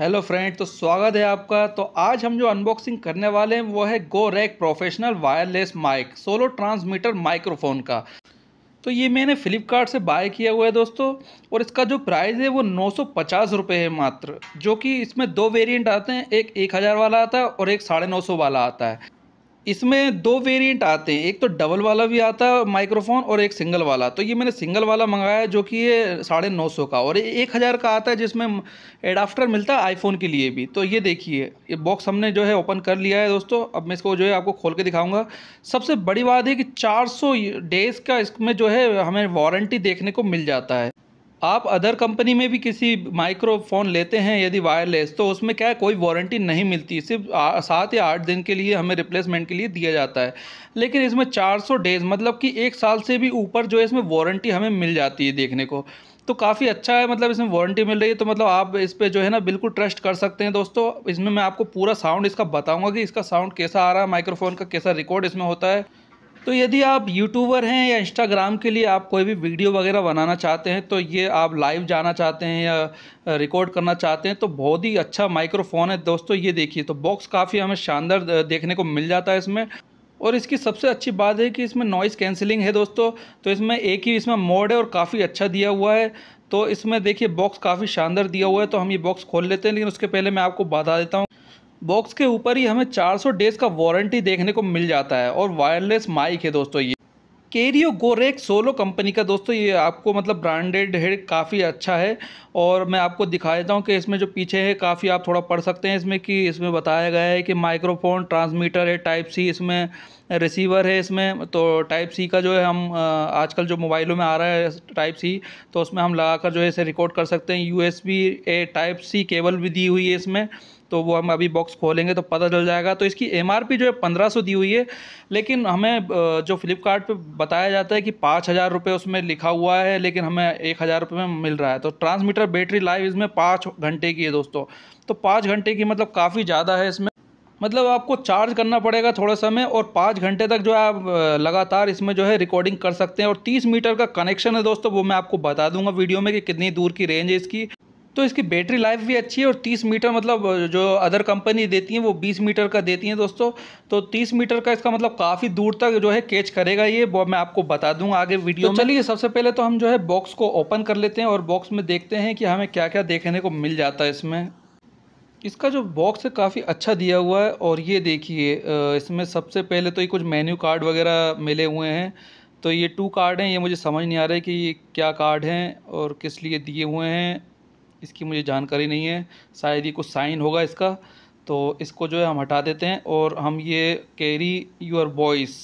hello friend तो स्वागत है आपका तो आज हम जो अनबॉक्सिंग करने वाले हैं वो है go rack professional wireless mic solo transmitter microphone का तो ये मैंने फ्लिपकार्ट से बाय किया हुआ है दोस्तों और इसका जो प्राइस है वो नौ सौ है मात्र जो कि इसमें दो वेरिएंट आते हैं एक एक हज़ार वाला आता है और एक साढ़े नौ सौ वाला आता है इसमें दो वेरिएंट आते हैं एक तो डबल वाला भी आता है माइक्रोफोन और एक सिंगल वाला तो ये मैंने सिंगल वाला मंगाया जो कि ये साढ़े नौ सौ का और एक हज़ार का आता है जिसमें एडाफ्टर मिलता है आईफोन के लिए भी तो ये देखिए ये बॉक्स हमने जो है ओपन कर लिया है दोस्तों अब मैं इसको जो है आपको खोल के दिखाऊँगा सबसे बड़ी बात है कि चार डेज़ का इसमें जो है हमें वारंटी देखने को मिल जाता है आप अदर कंपनी में भी किसी माइक्रोफोन लेते हैं यदि वायरलेस तो उसमें क्या है कोई वारंटी नहीं मिलती सिर्फ सात या आठ दिन के लिए हमें रिप्लेसमेंट के लिए दिया जाता है लेकिन इसमें 400 डेज़ मतलब कि एक साल से भी ऊपर जो है इसमें वारंटी हमें मिल जाती है देखने को तो काफ़ी अच्छा है मतलब इसमें वारंटी मिल रही है तो मतलब आप इस पर जो है ना बिल्कुल ट्रस्ट कर सकते हैं दोस्तों इसमें मैं आपको पूरा साउंड इसका बताऊँगा कि इसका साउंड कैसा आ रहा है माइक्रोफोन का कैसा रिकॉर्ड इसमें होता है तो यदि आप यूट्यूबर हैं या इंस्टाग्राम के लिए आप कोई भी वीडियो वगैरह बनाना चाहते हैं तो ये आप लाइव जाना चाहते हैं या रिकॉर्ड करना चाहते हैं तो बहुत ही अच्छा माइक्रोफोन है दोस्तों ये देखिए तो बॉक्स काफ़ी हमें शानदार देखने को मिल जाता है इसमें और इसकी सबसे अच्छी बात है कि इसमें नॉइज़ कैंसिलिंग है दोस्तों तो इसमें एक ही इसमें मोड है और काफ़ी अच्छा दिया हुआ है तो इसमें देखिए बॉक्स काफ़ी शानदार दिया हुआ है तो हम ये बॉक्स खोल लेते हैं लेकिन उसके पहले मैं आपको बता देता हूँ बॉक्स के ऊपर ही हमें 400 डेज़ का वारंटी देखने को मिल जाता है और वायरलेस माइक है दोस्तों ये केरियो गोरेक सोलो कंपनी का दोस्तों ये आपको मतलब ब्रांडेड है काफ़ी अच्छा है और मैं आपको दिखा देता हूँ कि इसमें जो पीछे है काफ़ी आप थोड़ा पढ़ सकते हैं इसमें कि इसमें बताया गया है कि माइक्रोफोन ट्रांसमीटर है टाइप सी इसमें रिसीवर है इसमें तो टाइप सी का जो है हम आजकल जो मोबाइलों में आ रहा है टाइप सी तो उसमें हम लगा कर जो है इसे रिकॉर्ड कर सकते हैं U A type C cable भी दी हुई है इसमें तो वो हम अभी बॉक्स खोलेंगे तो पता चल जाएगा तो इसकी एम जो है पंद्रह दी हुई है लेकिन हमें जो फ्लिपकार्ट बताया जाता है कि पाँच हज़ार रुपये उसमें लिखा हुआ है लेकिन हमें एक हज़ार रुपये में मिल रहा है तो ट्रांसमीटर बैटरी लाइफ इसमें पाँच घंटे की है दोस्तों तो पाँच घंटे की मतलब काफ़ी ज़्यादा है इसमें मतलब आपको चार्ज करना पड़ेगा थोड़ा समय और पाँच घंटे तक जो है आप लगातार इसमें जो है रिकॉर्डिंग कर सकते हैं और तीस मीटर का कनेक्शन है दोस्तों वो मैं आपको बता दूंगा वीडियो में कि कितनी दूर की रेंज है इसकी तो इसकी बैटरी लाइफ भी अच्छी है और तीस मीटर मतलब जो अदर कंपनी देती हैं वो बीस मीटर का देती हैं दोस्तों तो तीस मीटर का इसका मतलब काफ़ी दूर तक जो है कैच करेगा ये वो मैं आपको बता दूंगा आगे वीडियो तो चलिए सबसे पहले तो हम जो है बॉक्स को ओपन कर लेते हैं और बॉक्स में देखते हैं कि हमें क्या क्या देखने को मिल जाता है इसमें इसका जो बॉक्स है काफ़ी अच्छा दिया हुआ है और ये देखिए इसमें सबसे पहले तो ये कुछ मेन्यू कार्ड वगैरह मिले हुए हैं तो ये टू कार्ड हैं ये मुझे समझ नहीं आ रहा है कि ये क्या कार्ड हैं और किस लिए दिए हुए हैं इसकी मुझे जानकारी नहीं है शायद ये कुछ साइन होगा इसका तो इसको जो है हम हटा देते हैं और हम ये कैरी योर वॉइस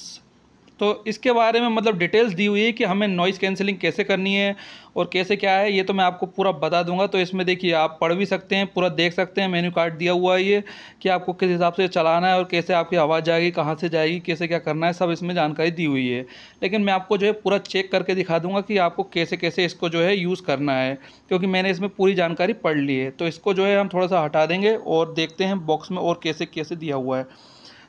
तो इसके बारे में मतलब डिटेल्स दी हुई है कि हमें नॉइज़ कैंसिलिंग कैसे करनी है और कैसे क्या है ये तो मैं आपको पूरा बता दूंगा तो इसमें देखिए आप पढ़ भी सकते हैं पूरा देख सकते हैं मेन्यू कार्ड दिया हुआ है ये कि आपको किस हिसाब से चलाना है और कैसे आपकी आवाज़ जाएगी कहाँ से जाएगी कैसे क्या करना है सब इसमें जानकारी दी हुई है लेकिन मैं आपको जो है पूरा चेक करके दिखा दूँगा कि आपको कैसे कैसे इसको जो है यूज़ करना है क्योंकि मैंने इसमें पूरी जानकारी पढ़ ली है तो इसको जो है हम थोड़ा सा हटा देंगे और देखते हैं बॉक्स में और कैसे कैसे दिया हुआ है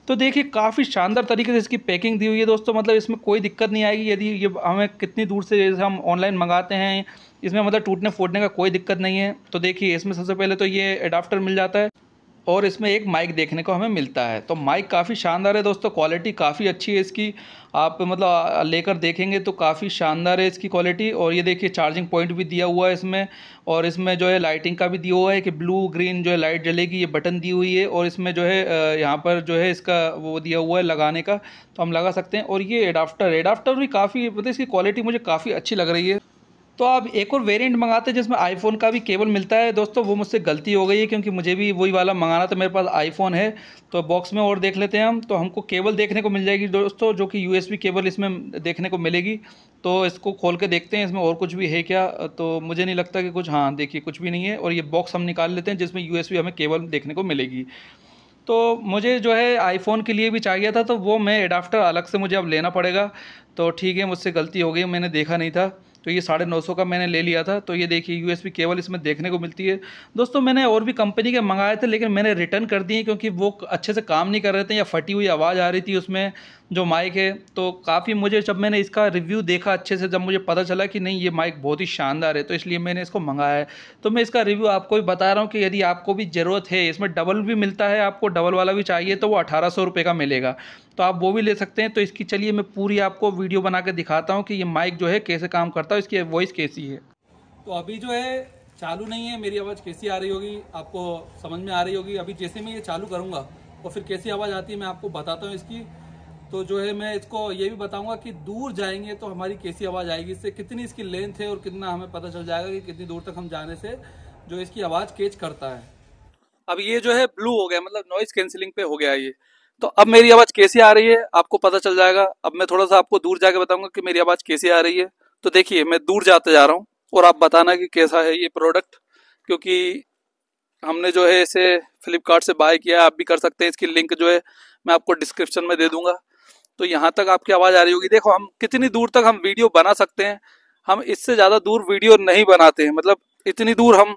तो देखिए काफ़ी शानदार तरीके से इसकी पैकिंग दी हुई है दोस्तों मतलब इसमें कोई दिक्कत नहीं आएगी यदि ये हमें कितनी दूर से जैसे हम ऑनलाइन मंगाते हैं इसमें मतलब टूटने फूटने का कोई दिक्कत नहीं है तो देखिए इसमें सबसे पहले तो ये अडाप्टर मिल जाता है और इसमें एक माइक देखने को हमें मिलता है तो माइक काफ़ी शानदार है दोस्तों क्वालिटी काफ़ी अच्छी है इसकी आप मतलब लेकर देखेंगे तो काफ़ी शानदार है इसकी क्वालिटी और ये देखिए चार्जिंग पॉइंट भी दिया हुआ है इसमें और इसमें जो है लाइटिंग का भी दिया हुआ है कि ब्लू ग्रीन जो है लाइट जलेगी ये बटन दी हुई है और इसमें जो है यहाँ पर जो है इसका वो दिया हुआ है लगाने का तो हम लगा सकते हैं और ये एडाप्टर एडाप्टर भी काफ़ी मतलब इसकी क्वालिटी मुझे काफ़ी अच्छी लग रही है तो आप एक और वेरिएंट मंगाते हैं जिसमें आईफोन का भी केबल मिलता है दोस्तों वो मुझसे गलती हो गई है क्योंकि मुझे भी वही वाला मंगाना था मेरे पास आईफोन है तो बॉक्स में और देख लेते हैं हम तो हमको केबल देखने को मिल जाएगी दोस्तों जो कि यूएसबी केबल इसमें देखने को मिलेगी तो इसको खोल के देखते हैं इसमें और कुछ भी है क्या तो मुझे नहीं लगता कि कुछ हाँ देखिए कुछ भी नहीं है और ये बॉक्स हम निकाल लेते हैं जिसमें यू हमें केबल देखने को मिलेगी तो मुझे जो है आईफोन के लिए भी चाहिए था तो वो मैं एडाप्टर अलग से मुझे अब लेना पड़ेगा तो ठीक है मुझसे गलती हो गई मैंने देखा नहीं था तो ये साढ़े नौ सौ का मैंने ले लिया था तो ये देखिए यू केबल इसमें देखने को मिलती है दोस्तों मैंने और भी कंपनी के मंगाए थे लेकिन मैंने रिटर्न कर दिए क्योंकि वो अच्छे से काम नहीं कर रहे थे या फटी हुई आवाज़ आ रही थी उसमें जो माइक है तो काफ़ी मुझे जब मैंने इसका रिव्यू देखा अच्छे से जब मुझे पता चला कि नहीं ये माइक बहुत ही शानदार है तो इसलिए मैंने इसको मंगाया है तो मैं इसका रिव्यू आपको भी बता रहा हूँ कि यदि आपको भी ज़रूरत है इसमें डबल भी मिलता है आपको डबल वाला भी चाहिए तो वो अठारह सौ का मिलेगा तो आप वो भी ले सकते हैं तो इसकी चलिए मैं पूरी आपको वीडियो बना के दिखाता हूँ कि ये माइक जो है कैसे काम करता है इसकी वॉइस कैसी है तो अभी जो है चालू नहीं है मेरी आवाज़ कैसी आ रही होगी आपको समझ में आ रही होगी अभी जैसे मैं ये चालू करूँगा और फिर कैसी आवाज़ आती है मैं आपको बताता हूँ इसकी तो जो है मैं इसको ये भी बताऊंगा कि दूर जाएंगे तो हमारी कैसी आवाज़ आएगी इससे कितनी इसकी लेंथ है और कितना हमें पता चल जाएगा कि कितनी दूर तक हम जाने से जो इसकी आवाज़ कैच करता है अब ये जो है ब्लू हो गया मतलब नॉइस कैंसिलिंग पे हो गया ये तो अब मेरी आवाज कैसे आ रही है आपको पता चल जाएगा अब मैं थोड़ा सा आपको दूर जाके बताऊंगा कि मेरी आवाज कैसे आ रही है तो देखिए मैं दूर जाते जा रहा हूँ और आप बताना कि कैसा है ये प्रोडक्ट क्योंकि हमने जो है इसे फ्लिपकार्ट से बाय किया आप भी कर सकते हैं इसकी लिंक जो है मैं आपको डिस्क्रिप्शन में दे दूंगा तो यहाँ तक आपकी आवाज़ आ रही होगी देखो हम कितनी दूर तक हम वीडियो बना सकते हैं हम इससे ज़्यादा दूर वीडियो नहीं बनाते हैं मतलब इतनी दूर हम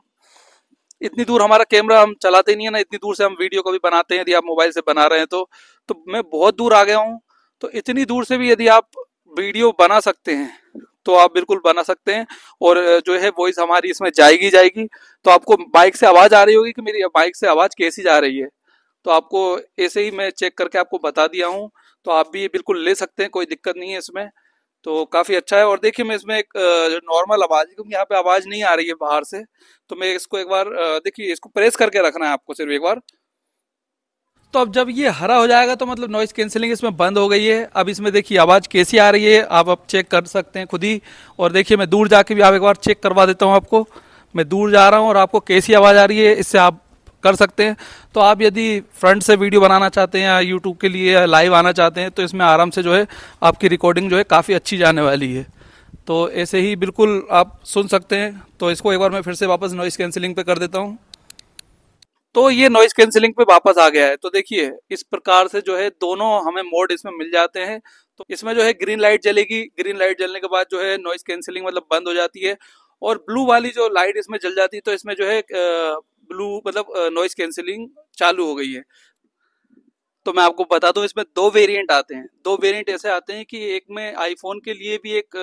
इतनी दूर हमारा कैमरा हम चलाते नहीं है ना इतनी दूर से हम वीडियो को भी बनाते हैं यदि आप मोबाइल से बना रहे हैं तो तो मैं बहुत दूर आ गया हूँ तो इतनी दूर से भी यदि आप वीडियो बना सकते हैं तो आप बिल्कुल बना सकते हैं और जो है वॉइस हमारी इसमें जाएगी जाएगी तो आपको बाइक से आवाज़ आ रही होगी कि मेरी बाइक से आवाज़ कैसी जा रही है तो आपको ऐसे ही मैं चेक करके आपको बता दिया हूँ तो आप भी बिल्कुल ले सकते हैं कोई दिक्कत नहीं है इसमें तो काफ़ी अच्छा है और देखिए मैं इसमें एक नॉर्मल आवाज़ क्योंकि यहाँ पे आवाज़ नहीं आ रही है बाहर से तो मैं इसको एक बार देखिए इसको प्रेस करके रखना है आपको सिर्फ एक बार तो अब जब ये हरा हो जाएगा तो मतलब नॉइस कैंसिलिंग इसमें बंद हो गई है अब इसमें देखिए आवाज़ कैसी आ रही है आप अब चेक कर सकते हैं खुद ही और देखिए मैं दूर जाके भी आप एक बार चेक करवा देता हूँ आपको मैं दूर जा रहा हूँ और आपको कैसी आवाज़ आ रही है इससे आप कर सकते हैं तो आप यदि फ्रंट से वीडियो बनाना चाहते हैं या यूट्यूब के लिए लाइव आना चाहते हैं तो इसमें आराम से जो है आपकी रिकॉर्डिंग जो है काफ़ी अच्छी जाने वाली है तो ऐसे ही बिल्कुल आप सुन सकते हैं तो इसको एक बार मैं फिर से वापस नॉइस कैंसिलिंग पे कर देता हूँ तो ये नॉइस कैंसिलिंग पे वापस आ गया है तो देखिए इस प्रकार से जो है दोनों हमें मोड इसमें मिल जाते हैं तो इसमें जो है ग्रीन लाइट जलेगी ग्रीन लाइट जलने के बाद जो है नॉइस कैंसिलिंग मतलब बंद हो जाती है और ब्लू वाली जो लाइट इसमें जल जाती है तो इसमें जो है ब्लू मतलब नॉइस कैंसिलिंग चालू हो गई है तो मैं आपको बता दूं इसमें दो वेरिएंट आते हैं दो वेरिएंट ऐसे आते हैं कि एक में आईफोन के लिए भी एक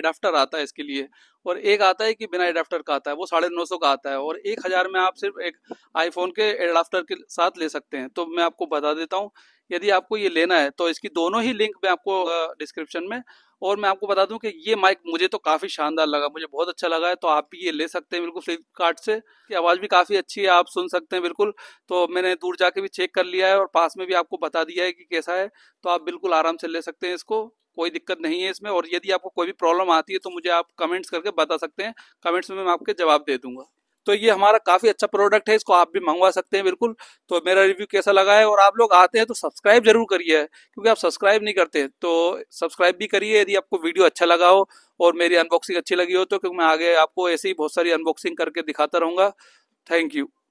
एडाप्टर आता है इसके लिए और एक आता है कि बिना एडाप्टर का आता है वो साढ़े नौ सौ का आता है और एक हज़ार में आप सिर्फ एक आईफोन के एडाप्टर के साथ ले सकते हैं तो मैं आपको बता देता हूँ यदि आपको ये लेना है तो इसकी दोनों ही लिंक मैं आपको डिस्क्रिप्शन में और मैं आपको बता दूं कि ये माइक मुझे तो काफ़ी शानदार लगा मुझे बहुत अच्छा लगा है तो आप भी ये ले सकते हैं बिल्कुल फ्लिपकार्ट से की आवाज़ भी काफ़ी अच्छी है आप सुन सकते हैं बिल्कुल तो मैंने दूर जाके भी चेक कर लिया है और पास में भी आपको बता दिया है कि कैसा है तो आप बिल्कुल आराम से ले सकते हैं इसको कोई दिक्कत नहीं है इसमें और यदि आपको कोई भी प्रॉब्लम आती है तो मुझे आप कमेंट्स करके बता सकते हैं कमेंट्स में मैं आपके जवाब दे दूंगा तो ये हमारा काफ़ी अच्छा प्रोडक्ट है इसको आप भी मंगवा सकते हैं बिल्कुल तो मेरा रिव्यू कैसा लगा है और आप लोग आते हैं तो सब्सक्राइब जरूर करिए क्योंकि आप सब्सक्राइब नहीं करते तो सब्सक्राइब भी करिए यदि आपको वीडियो अच्छा लगा हो और मेरी अनबॉक्सिंग अच्छी लगी हो तो क्योंकि मैं आगे आपको ऐसे ही बहुत सारी अनबॉक्सिंग करके दिखाता रहूँगा थैंक यू